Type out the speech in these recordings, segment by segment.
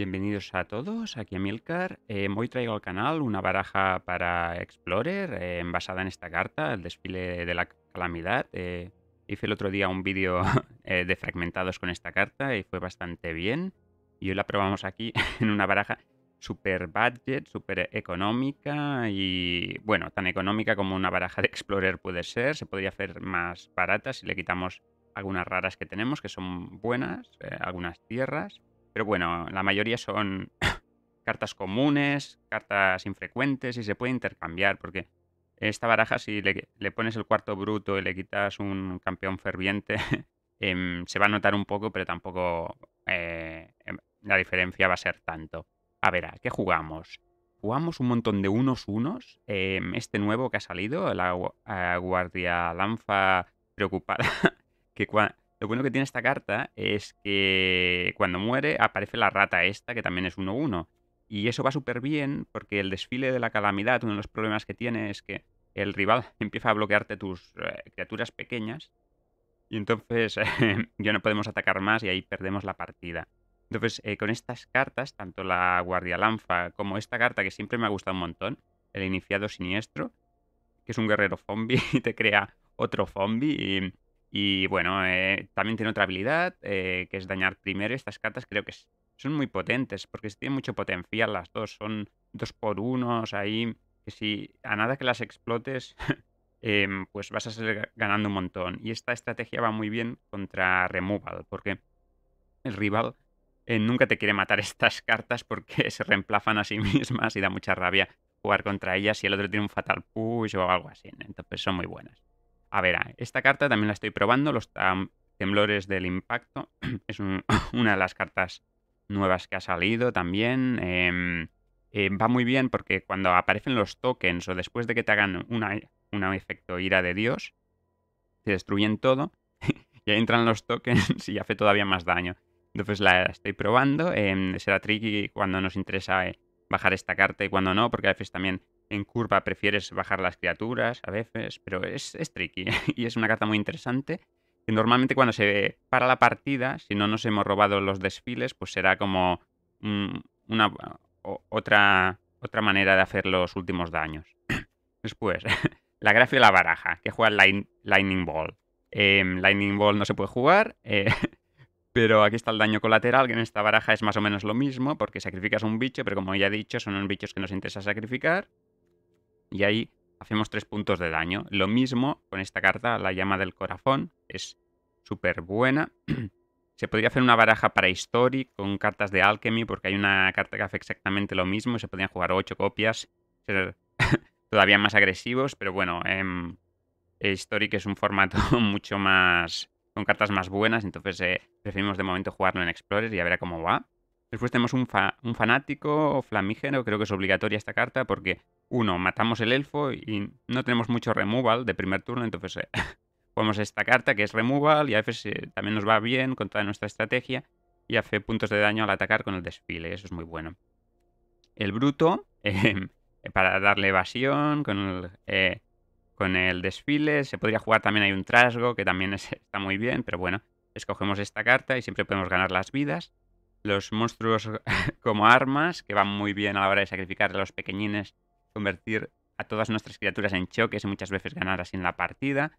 Bienvenidos a todos, aquí Milcar. Eh, em, hoy traigo al canal una baraja para Explorer em, basada en esta carta, el desfile de la calamidad. Eh, hice el otro día un vídeo eh, de fragmentados con esta carta y fue bastante bien. Y hoy la probamos aquí en una baraja super budget, super económica y bueno, tan económica como una baraja de Explorer puede ser. Se podría hacer más barata si le quitamos algunas raras que tenemos, que son buenas, eh, algunas tierras pero bueno, la mayoría son cartas comunes, cartas infrecuentes y se puede intercambiar porque esta baraja si le, pones el cuarto bruto y le quitas un campeón ferviente em, se va a notar un poco pero tampoco eh, em, la diferencia va a ser tanto. A ver, ¿a qué jugamos? Jugamos un montón de unos unos. Em, este nuevo que ha salido, la, eh, guardia lanza preocupada que, lo bueno que tiene esta carta es que cuando muere aparece la rata esta, que también es 1-1. Y eso va súper bien porque el desfile de la calamidad, uno de los problemas que tiene es que el rival empieza a bloquearte tus eh, criaturas pequeñas. Y entonces ya no podemos atacar más y ahí perdemos la partida. Entonces, eh, con estas cartas, tanto la Guardia Lanfa como esta carta que siempre me ha gustado un montón, el Iniciado Siniestro, que es un guerrero zombie y te crea otro zombie. Y y bueno, eh, también tiene otra habilidad, eh, que es dañar primero. Estas cartas creo que son muy potentes, porque tienen mucho potencial las dos. Son dos por unos ahí, que si a nada que las explotes, em, pues vas a ser ganando un montón. Y esta estrategia va muy bien contra Removal, porque el rival eh, nunca te quiere matar estas cartas porque se reemplazan a sí mismas y da mucha rabia jugar contra ellas si el otro tiene un fatal push o algo así. Entonces son muy buenas. A ver, esta carta también la estoy probando, los temblores del impacto. Es una de las cartas nuevas que ha salido también. Em, eh, va muy bien porque cuando aparecen los tokens o después de que te hagan una, un efecto ira de Dios, se destruyen todo y ahí entran los tokens y hace todavía más daño. Entonces la estoy probando. Em, será tricky cuando nos interesa eh, bajar esta carta y cuando no, porque a veces también en curva prefieres bajar las criaturas a veces, pero es, tricky y es una carta muy interesante. normalmente cuando se para la partida, si no nos hemos robado los desfiles, pues será como una, otra, otra manera de hacer los últimos daños. Después, la grafia de la baraja, que juega Lightning Ball. Em, Lightning Ball no se puede jugar, eh, pero aquí está el daño colateral, que en esta baraja es más o menos lo mismo, porque sacrificas un bicho, pero como ya he dicho, son bichos que nos interesa sacrificar y ahí hacemos 3 puntos de daño. Lo mismo con esta carta, la llama del corazón, es súper buena. Se podría hacer una baraja para Historic con cartas de Alchemy, porque hay una carta que hace exactamente lo mismo, se podrían jugar 8 copias, ser todavía más agresivos, pero bueno, en em, Historic es un formato mucho más... con cartas más buenas, entonces eh, preferimos de momento jugarlo en explorers y a ver cómo va. Después tenemos un, un fanático flamígero, creo que es obligatoria esta carta porque, uno, matamos el elfo y no tenemos mucho removal de primer turno, entonces jugamos eh, esta carta que es removal y a veces eh, también nos va bien con toda nuestra estrategia y hace puntos de daño al atacar con el desfile, eso es muy bueno. El bruto, em, para darle evasión con el, eh, con el desfile, se podría jugar también hay un trasgo que también está muy bien, pero bueno, escogemos esta carta y siempre podemos ganar las vidas los monstruos como armas, que van muy bien a la hora de sacrificar a los pequeñines, convertir a todas nuestras criaturas en choques y muchas veces ganar así en la partida.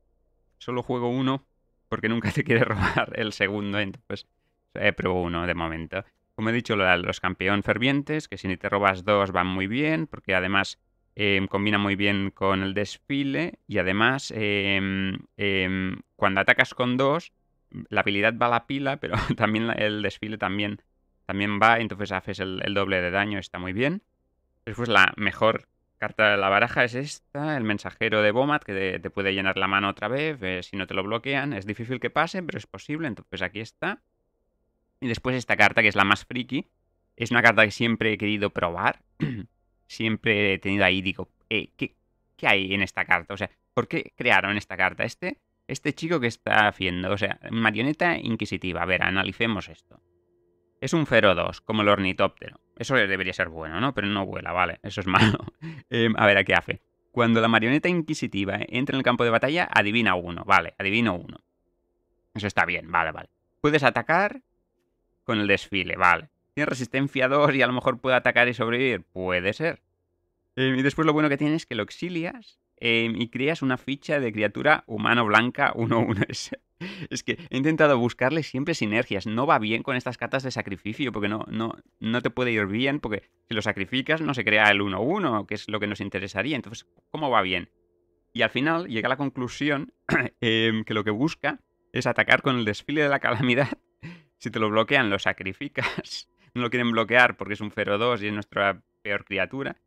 Solo juego uno porque nunca te quiere robar el segundo, entonces he eh, pruebo uno de momento. Como he dicho, los campeón fervientes, que si ni te robas dos van muy bien, porque además em, combina muy bien con el desfile y además em, em, cuando atacas con dos la habilidad va a la pila, pero también el desfile también, también va, entonces haces el, doble de daño, está muy bien. Después la mejor carta de la baraja es esta, el mensajero de Bomat, que te, puede llenar la mano otra vez, eh, si no te lo bloquean, es difícil que pase, pero es posible, entonces aquí está. Y después esta carta, que es la más friki, es una carta que siempre he querido probar, siempre he tenido ahí, digo, eh, ¿qué, ¿qué hay en esta carta? O sea, ¿por qué crearon esta carta? Este este chico que está haciendo, o sea, marioneta inquisitiva. A ver, analicemos esto. Es un Fero 2, como el ornitóptero. Eso debería ser bueno, ¿no? Pero no vuela, vale, eso es malo. Em, a ver, ¿a qué hace? Cuando la marioneta inquisitiva entra en el campo de batalla, adivina uno, vale, adivino uno. Eso está bien, vale, vale. Puedes atacar con el desfile, vale. Tiene resistencia 2 y a lo mejor puede atacar y sobrevivir. Puede ser. Em, y después lo bueno que tiene es que lo exilias Em, y creas una ficha de criatura humano blanca 1-1. Es, es, que he intentado buscarle siempre sinergias. No va bien con estas cartas de sacrificio, porque no, no, no te puede ir bien, porque si lo sacrificas no se crea el 1-1, que es lo que nos interesaría. Entonces, ¿cómo va bien? Y al final llega a la conclusión em, que lo que busca es atacar con el desfile de la calamidad. Si te lo bloquean, lo sacrificas. No lo quieren bloquear porque es un 0-2 y es nuestra peor criatura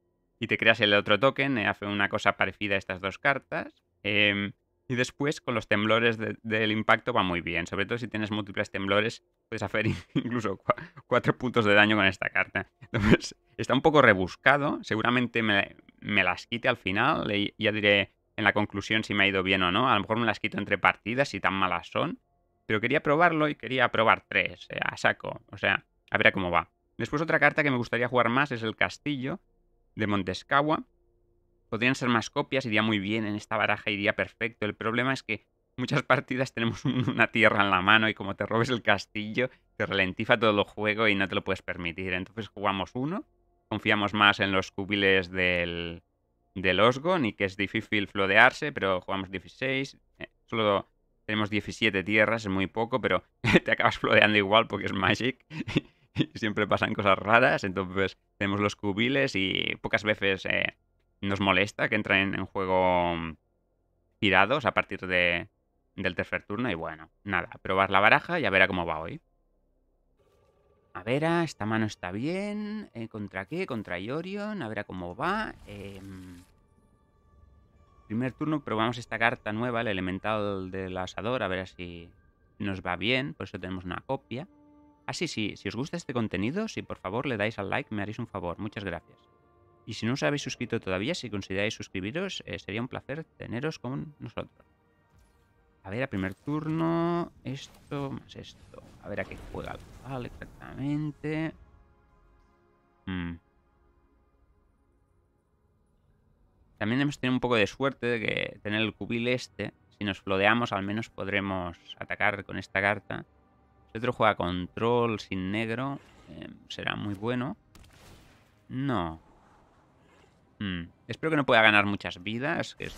y te creas el otro token, eh, hace una cosa parecida a estas dos cartas. Em, y después, con los temblores del impacto va muy bien. Sobre todo si tienes múltiples temblores, puedes hacer incluso cuatro puntos de daño con esta carta. Entonces, está un poco rebuscado. Seguramente me, las quite al final. ya diré en la conclusión si me ha ido bien o no. A lo mejor me las quito entre partidas si tan malas son. Pero quería probarlo y quería probar tres eh, a saco. O sea, a ver cómo va. Después otra carta que me gustaría jugar más es el castillo, de Montescagua. Podrían ser más copias, iría muy bien en esta baraja, iría perfecto. El problema es que muchas partidas tenemos una tierra en la mano y como te robes el castillo, te ralentiza todo el juego y no te lo puedes permitir. Entonces jugamos uno, confiamos más en los cubiles del, del Osgon y que es difícil flodearse, pero jugamos 16, eh, solo tenemos 17 tierras, es muy poco, pero te acabas flodeando igual porque es Magic siempre pasan cosas raras, entonces tenemos los cubiles y pocas veces eh, nos molesta que entren en juego mm, tirados a partir de, del tercer turno y bueno, nada, probar la baraja y a ver a cómo va hoy. A ver, a, ah, esta mano está bien. Eh, ¿Contra qué? Contra Yorion. A ver a cómo va. Em. primer turno probamos esta carta nueva, el elemental del asador, a ver si nos va bien. Por eso tenemos una copia ah, sí, si os gusta este contenido, si por favor le dais al like me haréis un favor, muchas gracias. Y si no os habéis suscrito todavía, si consideráis suscribiros, eh, sería un placer teneros con nosotros. A ver, a primer turno, esto más esto. A ver a qué juega vale exactamente. Mm. También hemos tenido un poco de suerte de que tener el cubil este. Si nos flodeamos, al menos podremos atacar con esta carta otro juega control sin negro. Em, será muy bueno. No. Mm, espero que no pueda ganar muchas vidas, es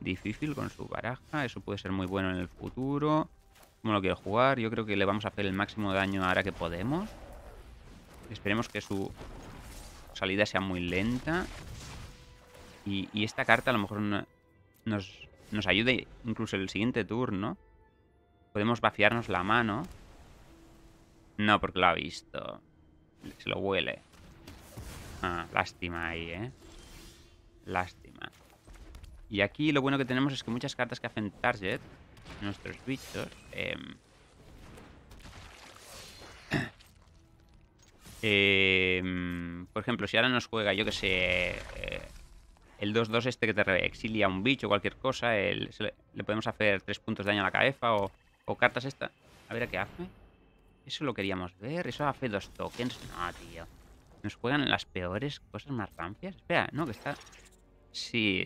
difícil con su baraja. Eso puede ser muy bueno en el futuro. ¿Cómo lo quiero jugar? Yo creo que le vamos a hacer el máximo daño ahora que podemos. Esperemos que su salida sea muy lenta. Y, esta carta a lo mejor nos, nos ayude incluso el siguiente turno. Podemos vaciarnos la mano. No, porque lo ha visto. Se lo huele. Ah, lástima ahí, ¿eh? Lástima. Y aquí lo bueno que tenemos es que muchas cartas que hacen target, nuestros bichos, em, em, por ejemplo, si ahora nos juega, yo que sé, eh, el 2-2 este que te exilia un bicho o cualquier cosa, le, le, podemos hacer 3 puntos de daño a la cabeza o o cartas esta. A ver a qué hace. Eso lo queríamos ver. Eso hace dos tokens. No, tío. Nos juegan las peores cosas más rancias. Espera, no, que está... Sí.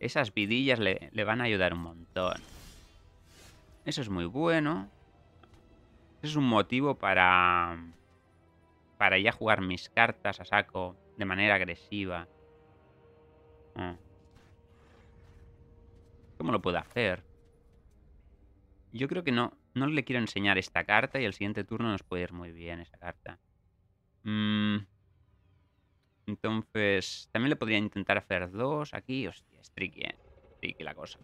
Esas vidillas le, le van a ayudar un montón. Eso es muy bueno. Eso es un motivo para... Para ya jugar mis cartas a saco. De manera agresiva. Ah. ¿Cómo lo puedo hacer? Yo creo que no, no le quiero enseñar esta carta y el siguiente turno nos puede ir muy bien esa carta. Mm. Entonces, también le podría intentar hacer dos aquí. Hostia, es tricky, ¿eh? Tricky la cosa.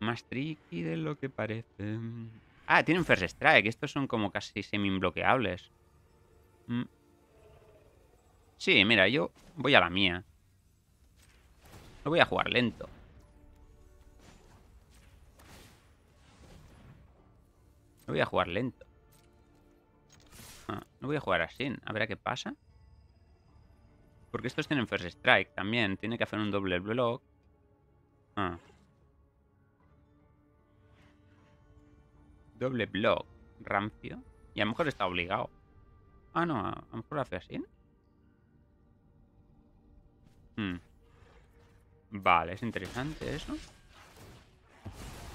Más tricky de lo que parece. Ah, tienen first strike. Estos son como casi semi-imbloqueables. Mm. Sí, mira, yo voy a la mía. Lo voy a jugar lento. No voy a jugar lento. Ah, no voy a jugar así. A ver a qué pasa. Porque estos tienen first strike también. Tiene que hacer un doble block. Ah. Doble block. rampio. Y a lo mejor está obligado. Ah, no. A lo mejor hace así. Hmm. Vale, es interesante eso.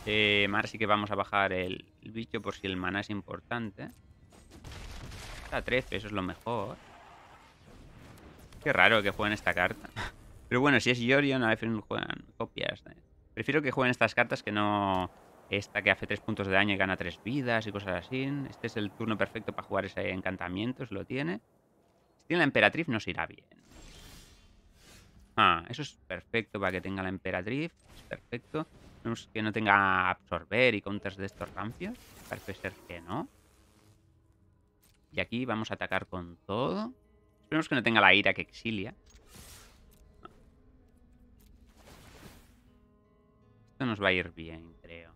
Eh, ahora sí que vamos a bajar el, bicho por si el mana es importante. Está a 13, eso es lo mejor. Qué raro que jueguen esta carta. Pero bueno, si es Yorion, a veces juegan copias. ¿eh? Prefiero que jueguen estas cartas que no esta que hace 3 puntos de daño y gana 3 vidas y cosas así. Este es el turno perfecto para jugar ese encantamiento, si lo tiene. Si tiene la emperatriz, nos irá bien. Ah, eso es perfecto para que tenga la emperatriz. Es perfecto que no tenga absorber y contras de estos rancios. Parece ser que no. Y aquí vamos a atacar con todo. Esperemos que no tenga la ira que exilia. Esto nos va a ir bien, creo.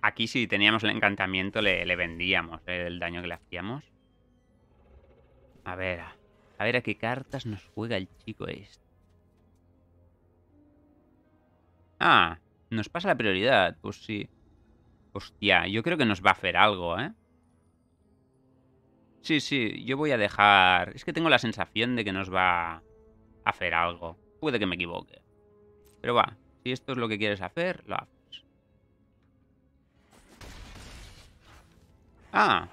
aquí si teníamos el encantamiento le, vendíamos eh, el daño que le hacíamos. A ver, a ver a qué cartas nos juega el chico este. Ah, nos pasa la prioridad. Pues sí. Hostia, yo creo que nos va a hacer algo, ¿eh? Sí, sí, yo voy a dejar... Es que tengo la sensación de que nos va a hacer algo. Puede que me equivoque. Pero va, si esto es lo que quieres hacer, lo haces. Ah.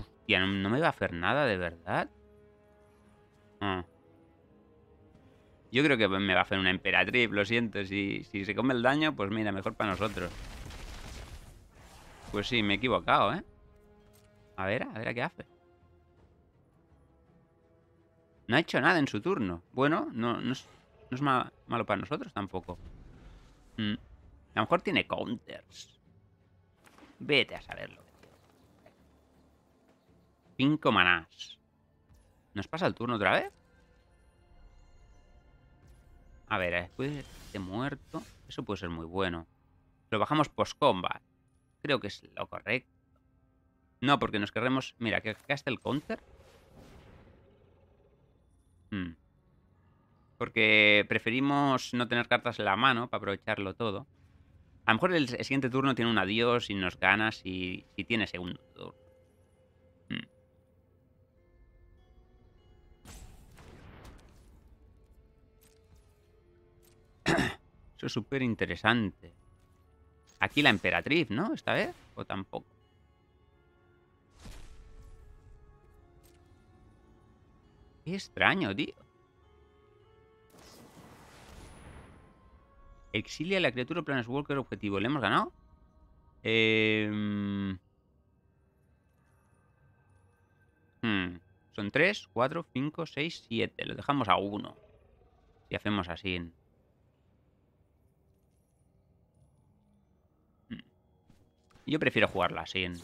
Hostia, ¿no, me va a hacer nada de verdad? Ah. Yo creo que me va a hacer una emperatriz, lo siento. Si, si se come el daño, pues mira, mejor para nosotros. Pues sí, me he equivocado, ¿eh? A ver, a ver qué hace. No ha hecho nada en su turno. Bueno, no, es, malo para nosotros tampoco. Mm. A lo mejor tiene counters. Vete a saberlo. Cinco manás. ¿Nos pasa el turno otra vez? A ver, eh, después de este muerto. Eso puede ser muy bueno. Lo bajamos post-combat. Creo que es lo correcto. No, porque nos querremos... Mira, que gaste el counter. Hmm. Porque preferimos no tener cartas en la mano para aprovecharlo todo. A lo mejor el siguiente turno tiene un adiós y nos gana si y tiene segundo turno. Eso es súper interesante. Aquí la emperatriz, ¿no? Esta vez. O tampoco. Qué extraño, tío. Exilia la criatura Planeswalker objetivo. ¿Le hemos ganado? Em, hmm. Son 3, 4, 5, 6, 7. Lo dejamos a 1. Si hacemos así. Yo prefiero jugarla sin...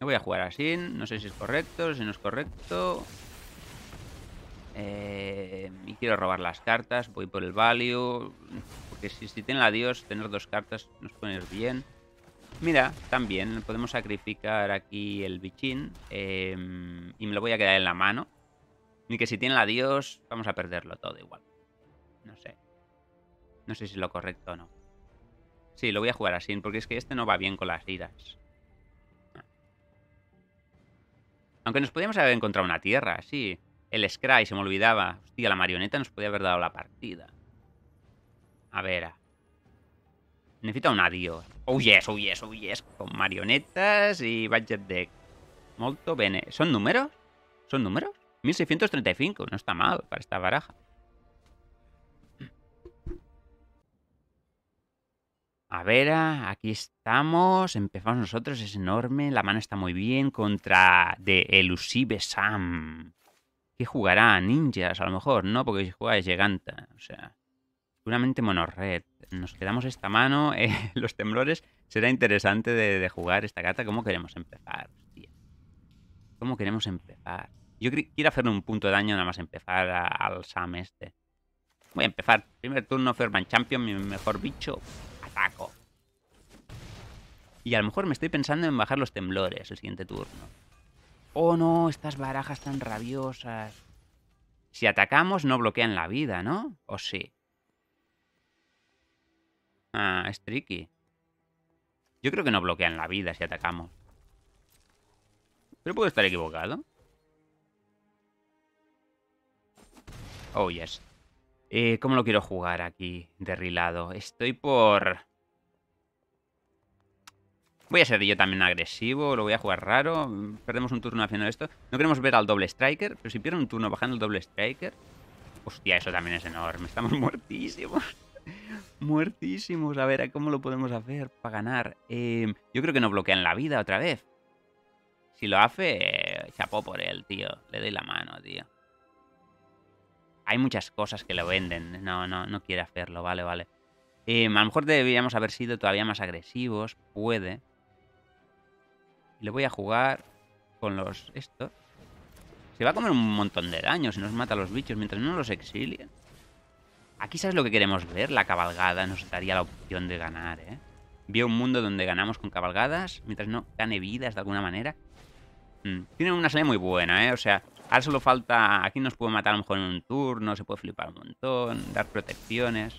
Me voy a jugar así. No sé si es correcto, si no es correcto. Eh, y quiero robar las cartas. Voy por el value. Porque si, tiene la dios, tener dos cartas nos pone bien. Mira, también podemos sacrificar aquí el bichín. Eh, y me lo voy a quedar en la mano. Y que si tiene la dios, vamos a perderlo todo igual. No sé. No sé si es lo correcto o no. Sí, lo voy a jugar así, porque es que este no va bien con las tiras Aunque nos podíamos haber encontrado una tierra, sí. El Scry, se me olvidaba. Hostia, la marioneta nos podía haber dado la partida. A ver. Ah. Necesita un adiós. Oh yes, oh yes, oh yes. Con marionetas y budget deck. Molto bene. ¿Son números? ¿Son números? 1635, no está mal para esta baraja. A ver, ah, aquí estamos, empezamos nosotros, es enorme, la mano está muy bien contra de Elusive Sam. ¿Qué jugará? ¿Ninjas? A lo mejor, ¿no? Porque si juega es Giganta, o sea, seguramente Monorred. Nos quedamos esta mano, eh, los temblores, será interesante de, jugar esta carta. ¿Cómo queremos empezar? ¿Cómo queremos empezar? Yo quiero hacerle un punto de daño nada más empezar al Sam este. Voy a empezar, primer turno, Ferman Champion, mi mejor bicho. Y a lo mejor me estoy pensando en bajar los temblores el siguiente turno. Oh no, estas barajas tan rabiosas. Si atacamos no bloquean la vida, ¿no? ¿O sí? Ah, es tricky. Yo creo que no bloquean la vida si atacamos. Pero puedo estar equivocado. Oh, yes. Eh, ¿Cómo lo quiero jugar aquí, derrilado? Estoy por... Voy a ser yo también agresivo, lo voy a jugar raro. Mm, perdemos un turno haciendo esto. No queremos ver al doble striker, pero si pierdo un turno bajando el doble striker... Hostia, eso también es enorme. Estamos muertísimos. muertísimos. A ver, ¿cómo lo podemos hacer para ganar? Em, yo creo que nos bloquean la vida otra vez. Si lo hace, eh, chapó por él, tío. Le doy la mano, tío hay muchas cosas que lo venden. No, no, no quiere hacerlo, vale, vale. Em, a lo mejor deberíamos haber sido todavía más agresivos. Puede. Le voy a jugar con los... Esto. Se va a comer un montón de daño si nos mata a los bichos mientras no los exilien. Aquí sabes lo que queremos ver. La cabalgada nos daría la opción de ganar, ¿eh? un mundo donde ganamos con cabalgadas mientras no gane vidas de alguna manera. Mm, tiene una salida muy buena, ¿eh? O sea, Ahora solo falta... Aquí nos puede matar a lo mejor en un turno, se puede flipar un montón, dar protecciones.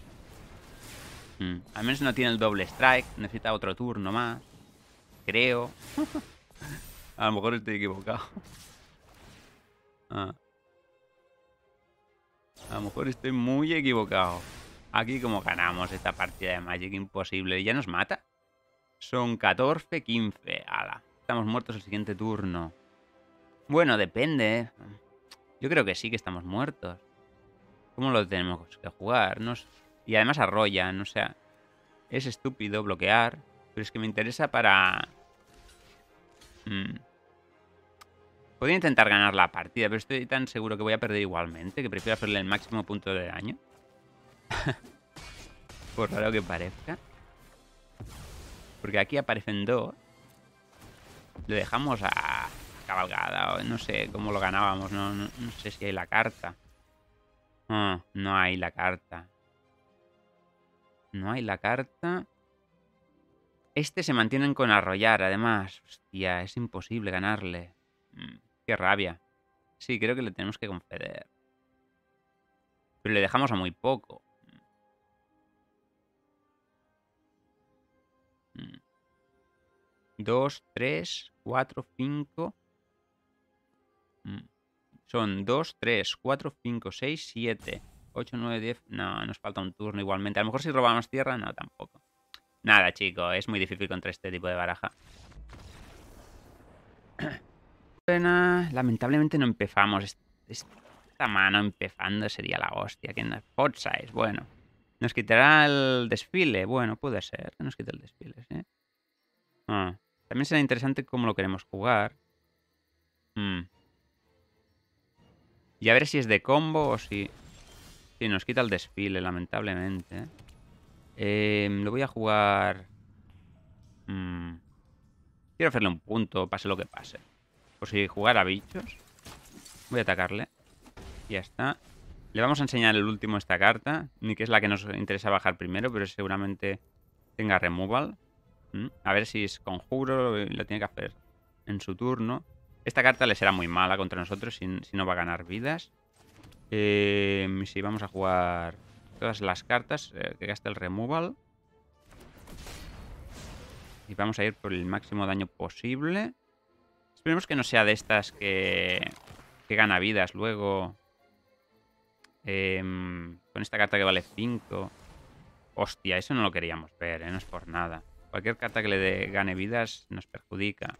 Mm, al menos no tiene el doble strike, necesita otro turno más. Creo. a lo mejor estoy equivocado. Ah. A lo mejor estoy muy equivocado. Aquí como ganamos esta partida de Magic imposible. ¿Ya nos mata? Son 14-15. Ala. Estamos muertos el siguiente turno. Bueno, depende. ¿eh? Yo creo que sí que estamos muertos. ¿Cómo lo tenemos que jugar? Y además arrollan, o sea... Es estúpido bloquear, pero es que me interesa para... Mm, Podría intentar ganar la partida, pero estoy tan seguro que voy a perder igualmente que prefiero hacerle el máximo punto de daño. Por raro que parezca. Porque aquí aparecen dos. Le dejamos a no sé cómo lo ganábamos, no, sé si hay la carta. Ah, no hay la carta. No hay la carta. Este se mantienen con arrollar, además. Hostia, es imposible ganarle. Mm, qué rabia. Sí, creo que le tenemos que conceder. Pero le dejamos a muy poco. Mm. Dos, tres, cuatro, cinco... Son 2, 3, 4, 5, 6, 7, 8, 9, 10. No, nos falta un turno igualmente. A lo mejor si robamos tierra, no, tampoco. Nada, chico, es muy difícil contra este tipo de baraja. Lamentablemente no empezamos. Esta mano empezando sería la hostia. Que en las size, bueno. Nos quitará el desfile. Bueno, puede ser que nos quite el desfile, sí. Ah, también será interesante cómo lo queremos jugar. Hmm. Y a ver si es de combo o si... Si nos quita el desfile, lamentablemente. ¿eh? Em, lo voy a jugar... Mm, quiero hacerle un punto, pase lo que pase. Por si a bichos. Voy a atacarle. Ya está. Le vamos a enseñar el último esta carta. Ni Que es la que nos interesa bajar primero, pero seguramente tenga removal. Mm, a ver si es conjuro, lo tiene que hacer en su turno. Esta carta le será muy mala contra nosotros si, no va a ganar vidas. Eh, si vamos a jugar todas las cartas eh, que gasta el removal. Y vamos a ir por el máximo daño posible. Esperemos que no sea de estas que, que gana vidas luego. Em, con esta carta que vale 5. Hostia, eso no lo queríamos ver, eh, no es por nada. Cualquier carta que le dé gane vidas nos perjudica.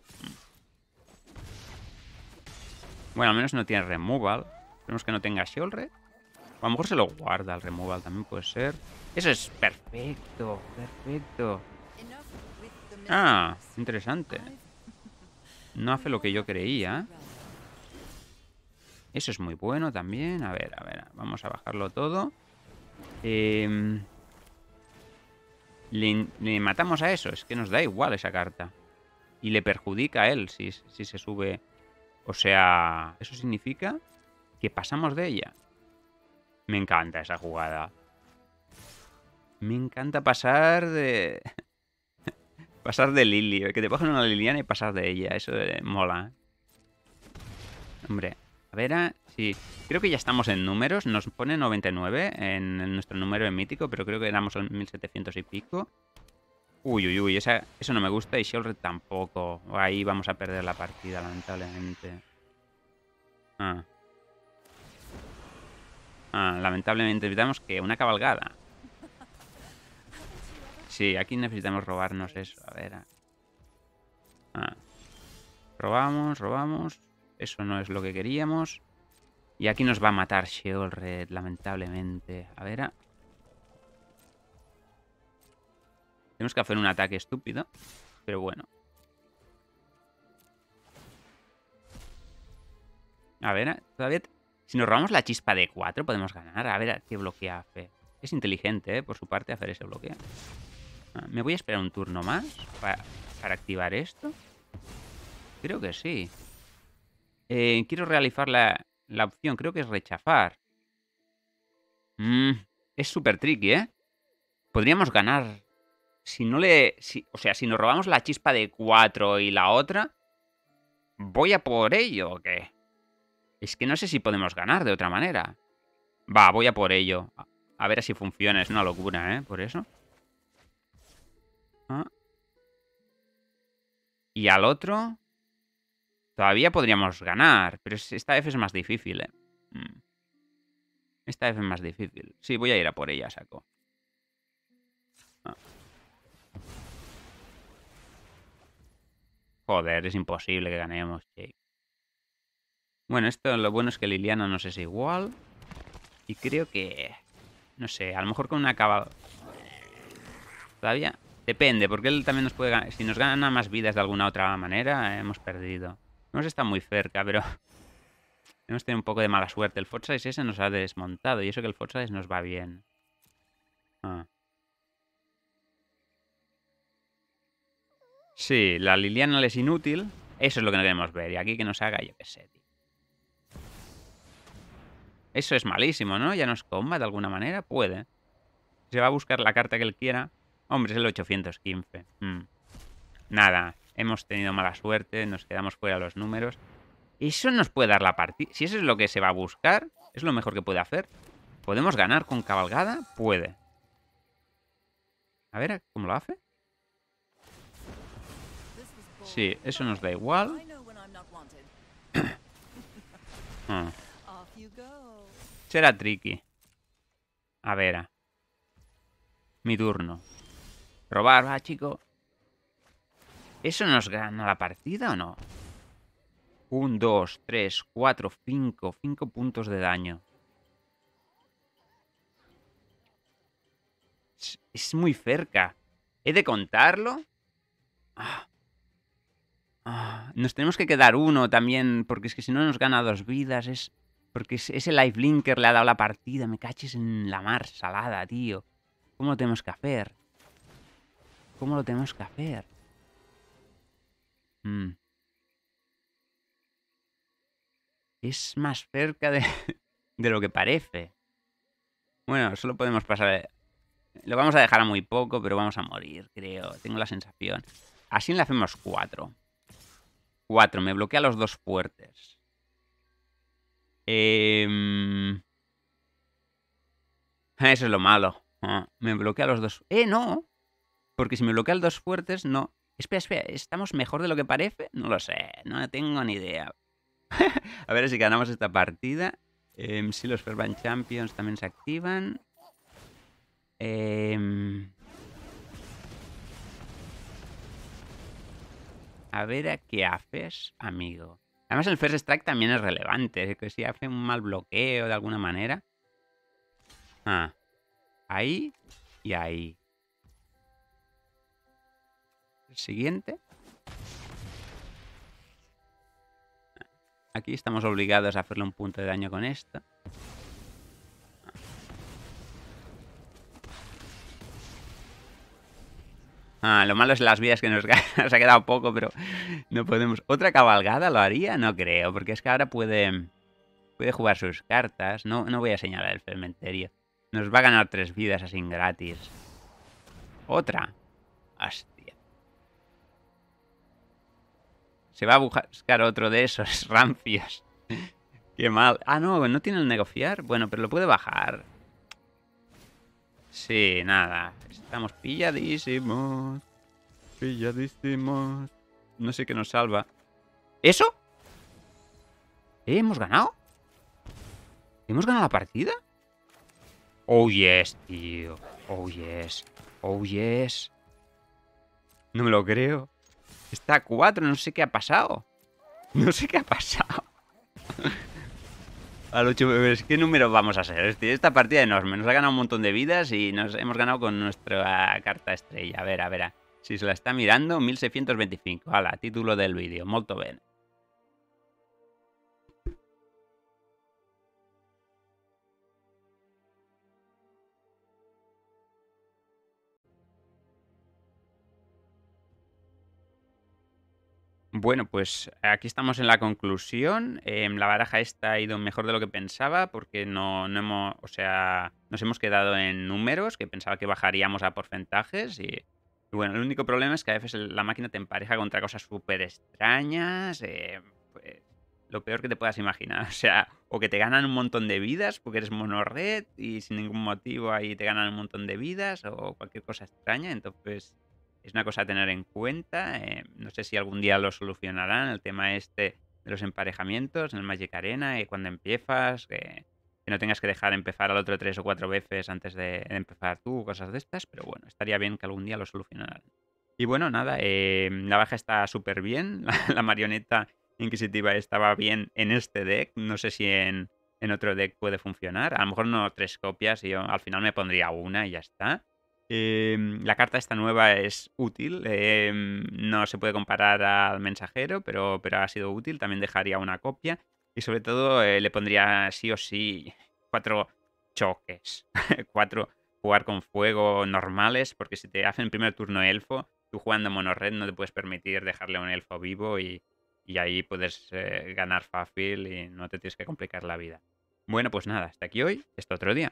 Bueno, al menos no tiene removal. Esperemos que no tenga Shield A lo mejor se lo guarda el removal, también puede ser. Eso es perfecto, perfecto. Ah, interesante. No hace lo que yo creía. Eso es muy bueno también. A ver, a ver, vamos a bajarlo todo. Em, le, matamos a eso. Es que nos da igual esa carta. Y le perjudica a él si, si se sube o sea, eso significa que pasamos de ella. Me encanta esa jugada. Me encanta pasar de... pasar de Lily. Que te pongan una Liliana y pasar de ella. Eso de... Eh, mola. ¿eh? Hombre. A ver, ah, sí. Creo que ya estamos en números. Nos pone 99 en nuestro número en mítico. Pero creo que éramos en 1700 y pico. Uy, uy, uy, eso no me gusta y Shieldred tampoco. Ahí vamos a perder la partida, lamentablemente. Ah. ah. lamentablemente necesitamos que una cabalgada. Sí, aquí necesitamos robarnos eso. A ver. Ah. ah. Robamos, robamos. Eso no es lo que queríamos. Y aquí nos va a matar red lamentablemente. A ver. Ah. que hacer un ataque estúpido. Pero bueno. A ver, todavía... Si nos robamos la chispa de 4 podemos ganar. A ver, ¿qué bloquea Fe? Es inteligente, ¿eh? por su parte, hacer ese bloqueo. Ah, me voy a esperar un turno más para, activar esto. Creo que sí. Eh, quiero realizar la, opción. Creo que es rechazar. Mm, es súper tricky, ¿eh? Podríamos ganar si no le. o sea, si nos robamos la chispa de 4 y la otra. ¿Voy a por ello o qué? Es que no sé si podemos ganar de otra manera. Va, voy a por ello. A ver si funciona. Es una locura, ¿eh? Por eso. Ah. Y al otro... Todavía podríamos ganar. Pero esta F es más difícil, ¿eh? Mm. Esta vez es más difícil. Sí, voy a ir a por ella, saco. Ah. Joder, es imposible que ganemos, Jake. Bueno, esto lo bueno es que Liliana nos es igual. Y creo que... No sé, a lo mejor con una acabado... Todavía... Depende, porque él también nos puede ganar. Si nos gana más vidas de alguna otra manera, eh, hemos perdido. Hemos estado muy cerca, pero... hemos tenido un poco de mala suerte. El Fortsize ese nos ha desmontado. Y eso que el Fortsize nos va bien. Ah. Sí, la Liliana le es inútil. Eso es lo que no queremos ver. Y aquí que nos haga, yo qué sé, tío. Eso es malísimo, ¿no? Ya nos comba de alguna manera. Puede. Se va a buscar la carta que él quiera. Hombre, es el 815. Mm. Nada. Hemos tenido mala suerte. Nos quedamos fuera los números. Eso nos puede dar la partida. Si eso es lo que se va a buscar, es lo mejor que puede hacer. ¿Podemos ganar con cabalgada? Puede. A ver, ¿cómo lo hace? Sí, eso nos da igual. Ah. Será tricky. A ver. Ah. Mi turno. Robar, va, chico. ¿Eso nos gana la partida o no? Un, dos, tres, cuatro, cinco. Cinco puntos de daño. Es muy cerca. ¿He de contarlo? Ah. Ah, nos tenemos que quedar uno también, porque es que si no nos gana dos vidas, es... Porque ese life linker le ha dado la partida, me caches en la mar salada, tío. ¿Cómo lo tenemos que hacer? ¿Cómo lo tenemos que hacer? Mm. Es más cerca de, de lo que parece. Bueno, solo podemos pasar... Lo vamos a dejar a muy poco, pero vamos a morir, creo. Tengo la sensación. Así le hacemos cuatro. Cuatro, Me bloquea los dos fuertes. Eh... Eso es lo malo. Ah, me bloquea los dos. ¡Eh, no! Porque si me bloquea los dos fuertes, no. Espera, espera, ¿estamos mejor de lo que parece? No lo sé, no tengo ni idea. a ver si ganamos esta partida. Em, si los Ferban Champions también se activan. Eh, a ver a qué haces, amigo. Además, el first strike también es relevante. que si hace un mal bloqueo de alguna manera. Ah, ahí y ahí. El siguiente. Aquí estamos obligados a hacerle un punto de daño con esto. Ah, lo malo es las vidas que nos, ha quedado poco, pero no podemos. ¿Otra cabalgada lo haría? No creo, porque es que ahora puede, puede jugar sus cartas. No, no voy a señalar el cementerio. Nos va a ganar tres vidas así gratis. ¿Otra? Hostia. Se va a buscar otro de esos rancios. Qué mal. Ah, no, no tiene el negociar. Bueno, pero lo puede bajar. Sí, nada. Estamos pilladísimos. Pilladísimos. No sé qué nos salva. ¿Eso? ¿Eh? ¿Hemos ganado? ¿Hemos ganado la partida? Oh yes, tío. Oh yes. Oh yes. No me lo creo. Está a no sé qué ha pasado. No sé qué ha pasado los 8, pues, ¿Qué número vamos a ser? Esta partida enorme. Nos ha ganado un montón de vidas y nos hemos ganado con nuestra carta estrella. A ver, a ver. Si se la está mirando, 1625. Hala, título del vídeo. Molto bien. Bueno, pues aquí estamos en la conclusión. Em, la baraja esta ha ido mejor de lo que pensaba porque no, hemos, o sea, nos hemos quedado en números que pensaba que bajaríamos a porcentajes y, bueno, el único problema es que a veces la máquina te empareja contra cosas súper extrañas, eh, pues, lo peor que te puedas imaginar. O sea, o que te ganan un montón de vidas porque eres red y sin ningún motivo ahí te ganan un montón de vidas o cualquier cosa extraña. Entonces, es una cosa a tener en cuenta. Eh, no sé si algún día lo solucionarán, el tema este de los emparejamientos en el Magic Arena, y cuando empiezas, eh, que, no tengas que dejar empezar al otro tres o cuatro veces antes de, empezar tú, cosas de estas, pero bueno, estaría bien que algún día lo solucionaran. Y bueno, nada, eh, la baja está súper bien, la, marioneta inquisitiva estaba bien en este deck, no sé si en, en otro deck puede funcionar, a lo mejor no tres copias, y yo al final me pondría una y ya está. Em, la carta esta nueva es útil, em, no se puede comparar al mensajero, pero, pero ha sido útil, también dejaría una copia y sobre todo eh, le pondría sí o sí cuatro choques, cuatro jugar con fuego normales, porque si te hacen primer turno elfo, tú jugando monorred no te puedes permitir dejarle un elfo vivo y, y ahí puedes eh, ganar fácil y no te tienes que complicar la vida. Bueno, pues nada, hasta aquí hoy, hasta otro día.